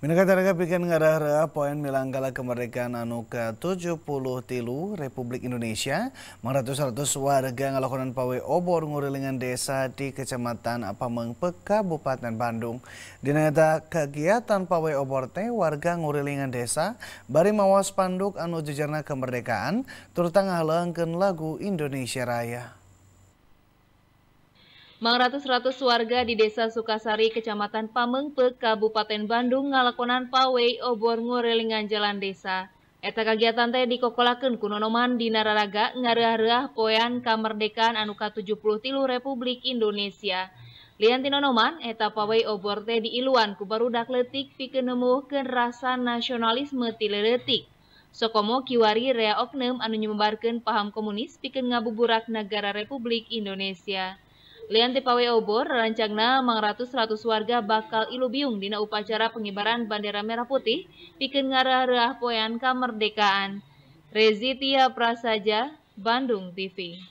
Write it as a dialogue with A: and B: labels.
A: Minangkataraga bikin ngarah poin melanggala kemerdekaan anu ke 70 tilu Republik Indonesia meratus-ratus warga ngelakonan pawe obor ngurilingan desa di kecamatan Pamengpek Kabupaten Bandung Dinyata kegiatan pawe obor teh warga ngurilingan desa bari mawas panduk anu jejerna kemerdekaan terutama halengken lagu Indonesia Raya
B: Mangratus-ratus warga di Desa Sukasari, Kecamatan Pamengpe, Kabupaten Bandung, ngalakonan pawai obor relingan jalan desa. Eta kegiatan teh kuno kunonoman di Nararaga ngarah poean kamerdekaan anu ka-70 tilu Republik Indonesia. Lian tinonoman, eta pawai obor teh diiluan kubarudak barudak letik ken rasa nasionalisme tileletik. Sokomo kiwari rea oknum anu nyebarkeun paham komunis pikeun ngabuburak negara Republik Indonesia. Lian Tipawe Obor, rancangna mengratus ratus warga bakal ilu biung dina upacara pengibaran bendera merah putih pikeun ngarareah rahpoyan kemerdekaan. Rezitia Prasaja, Bandung TV.